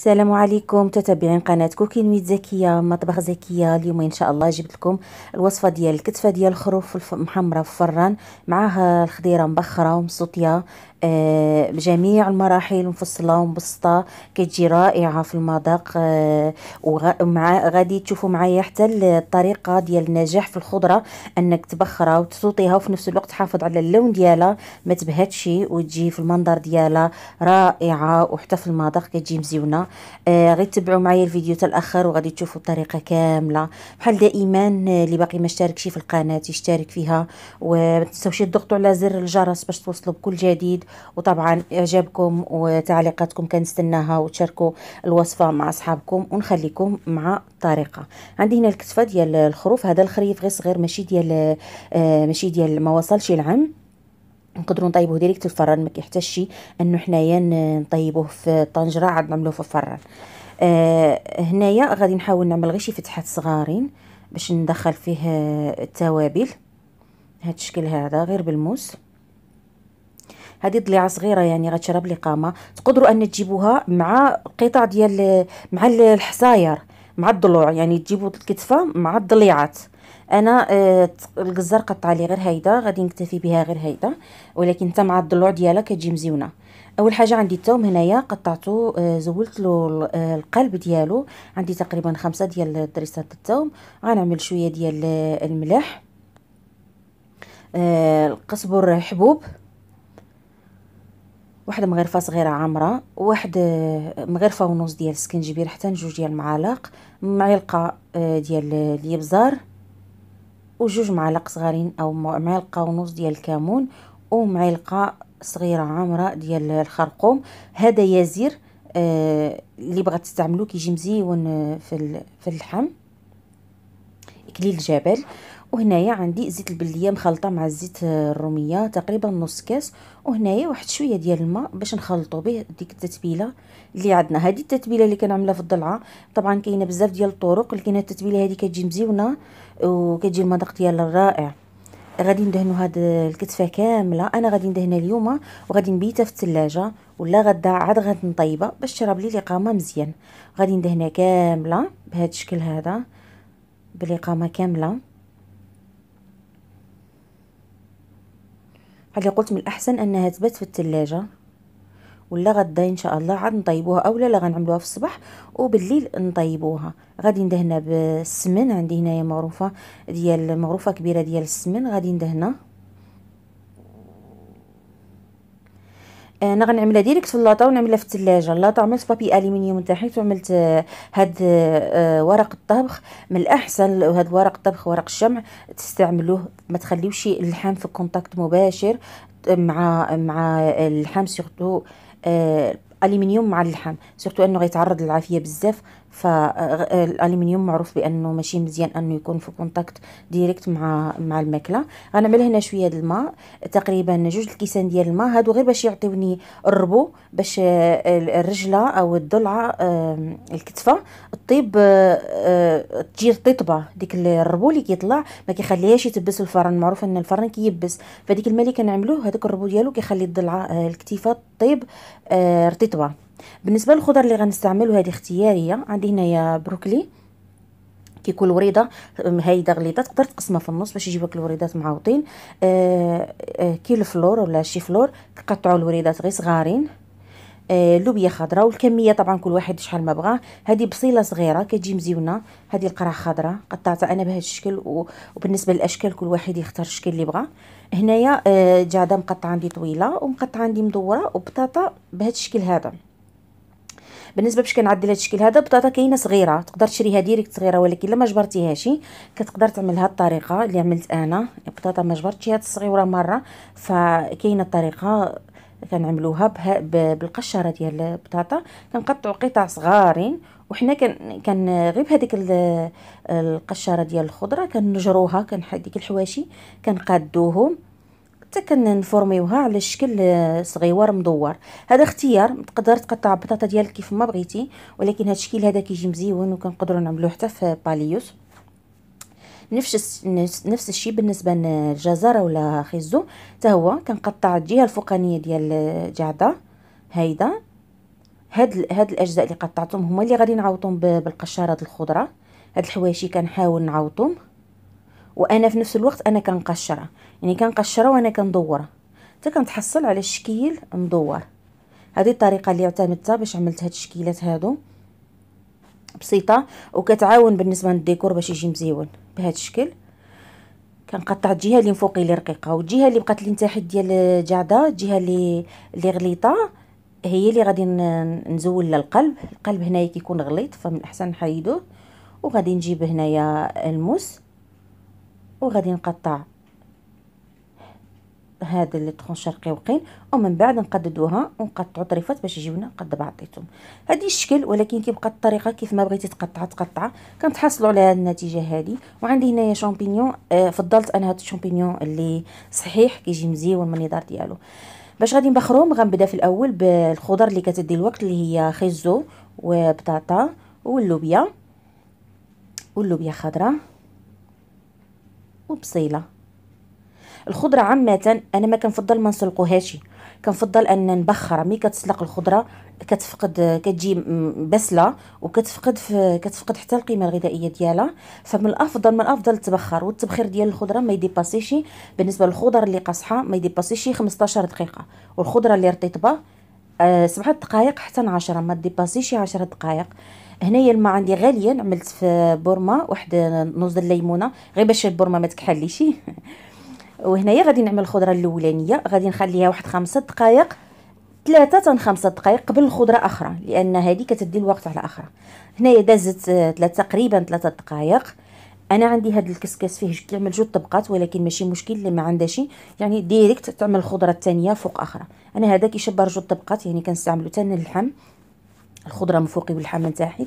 السلام عليكم متابعين قناه كوكين ويت زكيه مطبخ زكيه اليوم ان شاء الله جبت لكم الوصفه ديال الكتفه ديال الخروف محمره في الفران معها الخضيره مبخره ومسطيه بجميع آه، المراحل مفصله ومبسطه كتجي رائعه في المذاق آه، ومع غادي تشوفوا معايا حتى الطريقه ديال النجاح في الخضره انك تبخرها وتسوطيها وفي نفس الوقت تحافظ على اللون ديالها ما تبهتش وتجي في المنظر ديالها رائعه وحتى في المذاق كتجي مزيونه آه، غير تبعوا معايا الفيديو حتى الاخر وغادي تشوفوا الطريقه كامله بحال دائما اللي باقي ما اشتركش في القناه يشترك فيها وما تنساوش تضغطوا على زر الجرس باش توصلوا بكل جديد وطبعا اعجابكم وتعليقاتكم كنستناها وتشاركوا الوصفه مع اصحابكم ونخليكم مع الطريقه عندي هنا الكتفه ديال الخروف هذا الخريف غير صغير ماشي ديال آه، ماشي ديال ما وصلش العام نقدروا نطيبوه ديريكت الفران ما كيحتاجش انه حنايا نطيبوه في الطنجره عاد نعملوه في الفران آه هنايا غادي نحاول نعمل غير شي فتحات صغارين باش ندخل فيه آه، التوابل هاد الشكل هذا غير بالموس هذه ضليعه صغيره يعني غتشرب لي قامه تقدروا ان تجيبوها مع قطع ديال مع الحصاير مع الضلوع يعني تجيبوا الكتفه مع الضليعات انا آه الجزار قطع لي غير هيدا غادي نكتفي بها غير هيدا ولكن حتى مع الضلوع ديالها كتجي مزيونه اول حاجه عندي الثوم هنايا قطعته آه، زولت له آه، القلب ديالو عندي تقريبا خمسة ديال دريسات الثوم غنعمل شويه ديال آه، الملح القزبر حبوب واحد مغرفة صغيرة عامرة واحد مغرفة ونص ديال السكنجبير حتى جوج ديال المعالق معلقة آه، ديال الابزار وجوج معالق صغارين او معلقة ونص ديال الكمون ومعلقة صغيرة عامرة ديال الخرقوم هذا يزير آه، اللي بغات تستعملو كيجي مزيون في اللحم اكليل الجبل وهنايا عندي زيت البلديه مخلطه مع الزيت الروميه تقريبا نص كاس وهنايا واحد شويه ديال الماء باش نخلطوا به ديك التتبيله اللي عندنا هذه التتبيله اللي كنعملها في الضلعه طبعا كاينه بزاف ديال الطرق لكن التتبيله هذه كتجي مزيونه وكتجي المذاق ديالها رائع غادي ندهنوا هاد الكتفه كامله انا غادي ندهنها اليوم وغادي نبيتها في الثلاجه ولا غدا عاد غادي نطيبها باش تشرب لي الاقامه مزيان غادي ندهنها كامله بهذا الشكل هذا بالاقامه كامله بحال قلت من الاحسن انها تبات في الثلاجه ولا غدا ان شاء الله عاد نطيبوها اولا لا غنعملوها في الصباح وبالليل نطيبوها غادي ندهنها بالسمن عندي هنايا معروفه ديال مغروفه كبيره ديال السمن غادي ندهنها انا آه، غنعملها ديريكت في اللاطه ونعملها في الثلاجه اللاطه عملت بابي الومنيوم من تحت وعملت آه، هاد آه، ورق الطبخ من الاحسن هاد ورق الطبخ ورق الشمع تستعملوه ما تخليوش اللحام في كونتاكت مباشر مع مع اللحام سورتو الومنيوم مع اللحم سورتو انه غيتعرض للعافيه بزاف فالالومنيوم معروف بانه ماشي مزيان انه يكون في كونتاكت ديريكت مع مع الماكله غنعمل هنا شويه د الماء تقريبا جوج الكيسان ديال الماء هادو غير باش يعطيوني الربو باش الرجله او الضلعه الكتفه طيب تجي تطبع ديك الربو اللي كيطلع ما كيخليهاش يتبس الفرن معروف ان الفرن كيبس فديك الماء اللي كنعملوه هذاك الربو ديالو كيخلي الضلعه آه، الكتيفه طيب آه، رطيطبه بالنسبه للخضر اللي غنستعملو هذه اختياريه عندي هنايا بروكلي كيكون الوريده هايده غليظه تقدر تقسمها في النص باش يجيوك الوريدات معوطين آه، آه، كيلو فلور ولا شي فلور كقطعوا الوريدات غير صغارين آه لوبيا خضراء والكميه طبعا كل واحد شحال ما بغاه هذه بصيله صغيره كتجي مزيونه هذه القرع خضراء قطعتها انا بهذا الشكل وبالنسبه للاشكال كل واحد يختار الشكل اللي بغاه هنايا آه جاده مقطعه عندي طويله ومقطعه عندي مدوره وبطاطا بهذا الشكل هذا بالنسبه باش كنعدل هذا الشكل هذا بطاطا كاينه صغيره تقدر تشريها ديريكت صغيره ولكن الا ما جبرتيهاش كتقدر تعمل هذه الطريقه اللي عملت انا البطاطا ما جبرتش هذه الصغيره مره فكاينه الطريقه كنعملوها بالقشره ديال البطاطا كنقطعوا قطع صغارين وحنا كان كان غير بهذيك القشره ديال الخضره كنجروها كنحيد ديك الحواشي كنقادوهم حتى كنفورميوها على شكل صغيور مدور هذا اختيار تقدر تقطع البطاطا ديالك كيف ما بغيتي ولكن هذا الشكل هذا كيجي مزيون وكنقدروا نعملوه حتى في باليوس نفس نفس الشيء بالنسبه للجزر ولا خيزو حتى هو كنقطع الجهه الفوقانيه ديال الجعده هيدا هاد هاد الاجزاء اللي قطعتهم هما اللي غادي نعوضهم بالقشاره الخضره هاد الحواشي كنحاول نعوضهم وانا في نفس الوقت انا كنقشرها يعني كنقشرها وانا كندورها حتى كنتحصل على الشكيل مدور هذه الطريقه اللي اعتمدتها باش عملت هاد الشكيلات هادو بسيطه وكتعاون بالنسبه للديكور باش يجي مزيون بهذا الشكل كنقطع الجهه اللي من فوقي اللي رقيقه والجهه اللي بقات لي تحت ديال جعده الجهه اللي اللي غليطه هي اللي غادي نزول للقلب القلب هنايا كيكون غليط فمن الاحسن نحيدوه وغادي نجيب هنايا الموس وغادي نقطع هذا لي طرون شرقيوقين ومن بعد نقددوها ونقطعوا طريفات باش يجيونا قد بعضيتهم هذه الشكل ولكن كيبقى الطريقه كيف ما بغيتي تقطع تقطع كنتحصلوا على هذه النتيجه هذه وعندي هنايا شامبينيون آه فضلت انا هذا الشامبينيون اللي صحيح كيجي مزيون من النضار ديالو باش غادي نبخروهم غنبدا في الاول بالخضر اللي كتدي الوقت اللي هي خيزو وبطاطا واللوبيا واللوبيا خضراء وبصيله الخضره عامه انا ما كنفضل ما نسلقوهاش كنفضل ان نبخر مي كتسلق الخضره كتفقد كتجي بسله وكتفقد في كتفقد حتى القيمه الغذائيه ديالها فمن الافضل من الافضل تبخر والتبخير ديال الخضره ما يديباسيش بالنسبه للخضر اللي قاصحه ما يديباسيش 15 دقيقه والخضره اللي رطيطبه آه، سبعة دقائق حتى عشرة ما ديباسيش عشرة دقائق هنايا الماء عندي غاليا عملت في بورما واحد نص الليمونه غير باش البورما ما تكحليش وهنايا غادي نعمل الخضره الاولانيه غادي نخليها واحد خمسة دقائق ثلاثة تن خمسة دقائق قبل الخضرة أخرى لأن هذه كتدي الوقت على أخرى هنايا دازت ثلاثة آه، تقريبا ثلاثة دقائق انا عندي هاد الكسكس فيه كيعمل جوج طبقات ولكن ماشي مشكل اللي ما عندهاش يعني ديريكت تعمل الخضره الثانيه فوق اخرى انا هذا كيشبر جوج طبقات يعني كنستعملو حتى اللحم الخضره من فوقي واللحم من تحت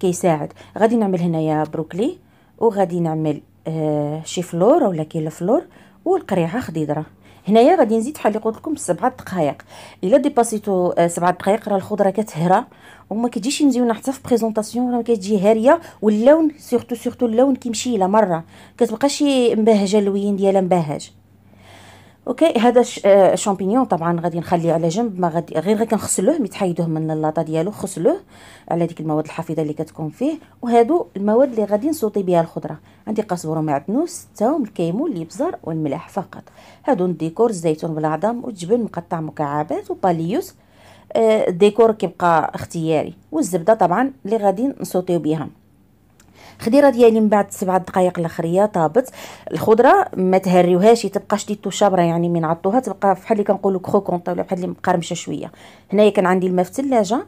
كيساعد غادي نعمل هنايا بروكلي وغادي نعمل آه شي فلور ولا كيلو فلور والقريعه خضيضره هنايا غادي نزيد بحال اللي قلت لكم سبعه دقائق الا ديباسيتو آه، سبعه دقائق راه الخضره كتهرى وما كتجيش مزيونه حتى في بريزونطاسيون راه كتجي هاريه واللون سورتو سورتو اللون كيمشي لا مره كتبقى شي مبهجه اللوين ديالها مبهج اوكي هذا الشامبينيون آه، طبعا غادي نخليه على جنب ما غادي غير غير كنغسلوه ميتحيدوه من اللاطه ديالو خسلوه على ديك المواد الحافظه اللي كتكون فيه وهادو المواد اللي غادي نسوطي بها الخضره عندي قزبر ومعدنوس التوم الكيمون الابزار والملح فقط هادو الديكور الزيتون بالعظم والجبن مقطع مكعبات وباليوس آه، الديكور كيبقى اختياري والزبده طبعا اللي غادي نسوطيو بها الخضيره ديالي من بعد سبعة دقائق الاخريه طابت الخضره ما تهريوهاش تبقى شديتو شابره يعني من عطوها تبقى بحال اللي كنقولوا كروكونط ولا بحال اللي مقرمشه شويه هنايا كان عندي الماء في الثلاجه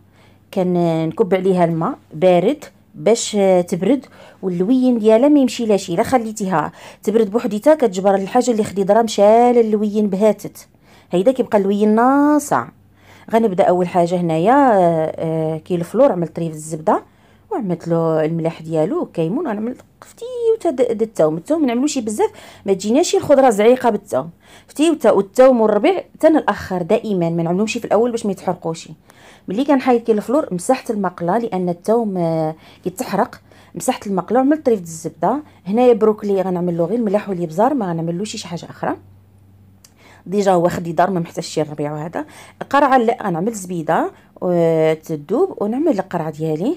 كنكب عليها الماء بارد باش تبرد واللوين ديالها ما يمشي لا شي لا خليتيها تبرد بوحديتها كتجبر الحاجه اللي خديضره مشال اللوين بهاتت هيدا كيبقى اللوين ناصع غنبدا اول حاجه هنايا آه، آه، كيلو فلور عملت ريف الزبده وعملت له الملاح ديالو كيمون انا عملت فتي وتا التوم التوم نعملوش بزاف ما تجيناش الخضره زعيقه بالتوم فتي والتوم والربيع تن الاخر دائما ما نعملوهمش في الاول باش ما يتحرقوش ملي كنحيد كي الفلور مسحت المقله لان التوم آه، كيتحرق مسحت المقله وعملت طريف الزبده هنايا بروكلي غنعمل له غير الملح والابزار ما غنعملوش شي حاجه اخرى ديجا هو دار ما محتاجش شي ربيع وهذا القرعه لا غنعمل زبيده تذوب ونعمل القرعه ديالي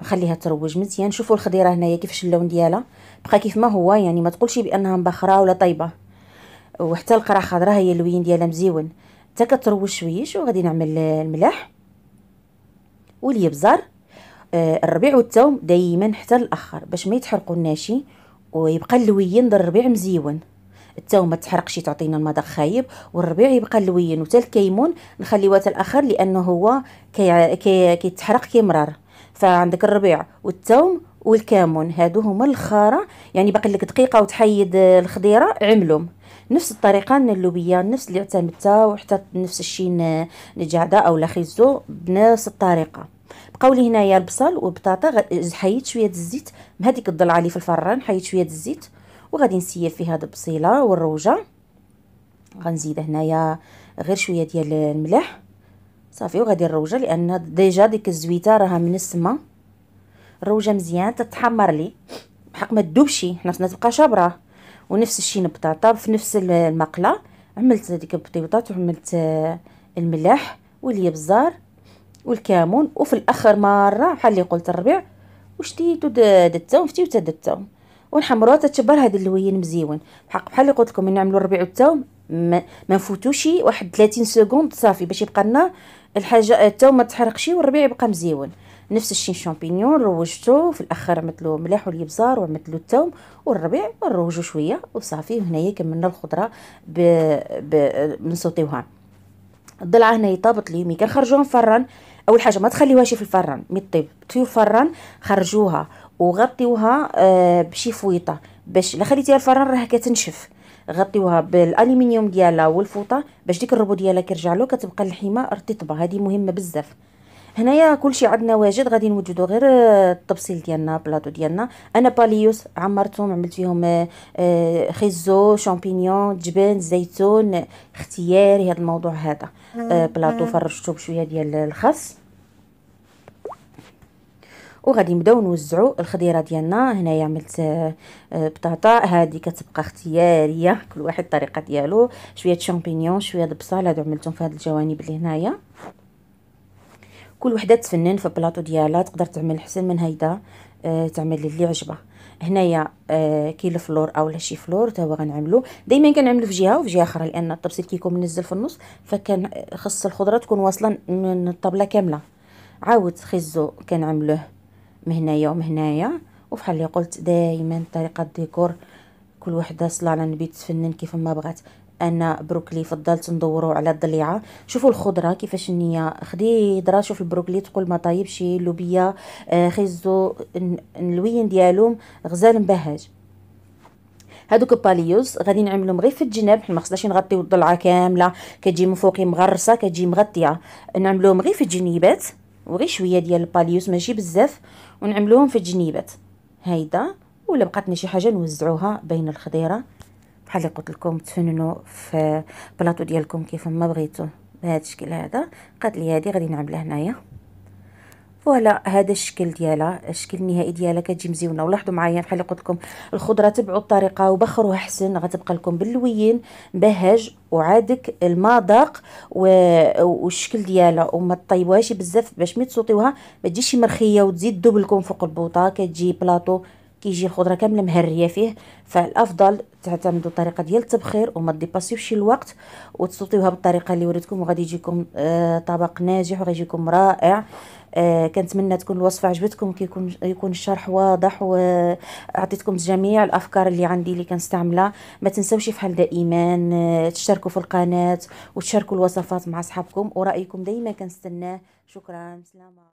نخليها تروج مزيان شوفوا الخضيره هنايا كيفاش اللون ديالها بقى كيف ما هو يعني ما تقولش بانها مبخره ولا طيبه وحتى القرع خضراء هي اللوين ديالها مزيون حتى كتروج شويش وغادي نعمل الملح واليبزر آه، الربيع والثوم دائما حتى الاخر باش ما يتحرقوا الناشي ويبقى اللوين ديال الربيع مزيون التوم ما تحرقش تعطينا المذاق خايب والربيع يبقى اللوين وتا الكيمون نخليوه تا الاخر لانه هو كيتحرق كي كيمرر فعندك الربيع والتوم والكامون هادو هما الخاره يعني باقي لك دقيقه وتحيد الخضيره عملهم نفس الطريقه اللوبيه نفس اللي اعتمدتها وحتى نفس الشيء نجعده او خيزو بنفس الطريقه بقاو لي هنايا البصل والبطاطا حيدت شويه الزيت بهذيك الضلعه اللي في الفران حيدت شويه الزيت وغادي نسيب فيها البصيله والروجه غنزيد هنايا غير شويه ديال الملح صافي وغادي نروجه لان ديجا ديك الزويته راها منسمه روجه مزيان تتحمر لي بحق ما تذوبش حنا تبقى شابره ونفس الشيء البطاطا في نفس المقله عملت هذيك البطيطات وعملت آه، الملاح واليبزار والكمون وفي الاخر مره بحال اللي قلت الربيع وشتيتو الثوم فتيو حتى دتهم ونحمروها تتشبر هذا اللوين مزيون بحق بحال اللي قلت لكم نعملوا الربيع والثوم ما نفوتوش واحد 30 سكوند صافي باش يبقى لنا الحاجه حتى ما تحرقش والربيع يبقى مزيون نفس الشيء الشامبينيون روجتو في الاخر عملتلو ملاح والابزار وعملتلو الثوم والربيع نروجو شويه وصافي هنايا كملنا الخضره ب... ب... بنصوتيوها الضلعه هنايا يطابط لي مي كنخرجوها من الفران اول حاجه ما تخليوهاش في الفران مي طيب طيو الفران خرجوها وغطيوها آه، بشي فويطه باش لا خليتيها الفران راه كتنشف غطيوها بالالومنيوم ديالها والفوطه باش ديك الربو ديالها كيرجع له كتبقى الحيمه رطبه هذه مهمه بزاف هنايا كلشي عندنا واجد غادي نوجدو غير آه، الطبسيل ديالنا بلاطو ديالنا انا باليوس عمرتهم عملت فيهم آه، آه، خيزو شامبينيون جبن زيتون اختياري هذا الموضوع هذا بلاطو فرشتو بشويه ديال الخس وغادي نبداو نوزعوا الخضيره ديالنا هنايا عملت آه، آه، بطاطا هذه كتبقى اختياريه كل واحد الطريقه ديالو شويه شامبينيون شويه البصل هادو عملتهم في هذه الجوانب اللي هنايا كل وحده تفنن في البلاطو ديالها تقدر تعمل حسن من هيدا آه، تعمل اللي عجبها هنايا أه كاين الفلور اولا شي فلور تا هو غنعملو دائما كنعملو في جهه وفي جهه اخرى لان الطبسيل كيكون منزل في النص فكان خص الخضره تكون واصله من الطبله كامله عاود خيزو كنعملوه من هنايا ومن هنايا وفحال اللي قلت دائما طريقه الديكور كل وحده صلاه على النبي تتفنن كيف ما بغات انا بروكلي فضلت ندورو على الضليعه شوفوا الخضره كيفاش النيه خدي درا شوف البروكلي تقول ما طايبش لوبيا آه، خيزو اللوين ديالهم غزال مبهج هادوك الباليوز غادي نعملهم غير في الجناب حنا ما خصناش نغطيو الضلعه كامله كتجي من فوقي مغرسه كتجي مغطيه نعملوهم غير في الجنيبات وغير شويه ديال الباليوس ماشي بزاف ونعملوهم في الجنيبات هايدا ولا بقاتنا شي حاجه نوزعوها بين الخضيره بحال اللي قلت لكم تفننوا في بلاطو ديالكم كيف ما بغيتو بهذا الشكل هذا قالت لي هذه غادي نعملها هنايا فوالا هذا الشكل ديالها الشكل النهائي ديالها كتجي مزيونه ولاحظوا معايا بحال قلت لكم الخضره تبعوا الطريقه وبخروها حسن غتبقى لكم باللوين بهج وعادك المذاق والشكل ديالها وما طيبوهاش بزاف باش ما تسوطيوها ما تجيش مرخيه وتزيد دوب لكم فوق البوطه كتجي بلاطو كيجي الخضره كامله مهريه فيه فالافضل تعتمدوا الطريقه ديال التبخير وما ديباسيوش الوقت وتسوطيوها بالطريقه اللي وريتكم وغادي يجيكم آه طبق ناجح وغيجيكم رائع آه كنتمنى تكون الوصفه عجبتكم كيكون يكون الشرح واضح وعطيتكم جميع الافكار اللي عندي اللي كنستعملها ما تنساوش بحال دائما آه تشتركوا في القناه وتشاركوا الوصفات مع اصحابكم ورايكم دائما كنستناه شكرا سلامه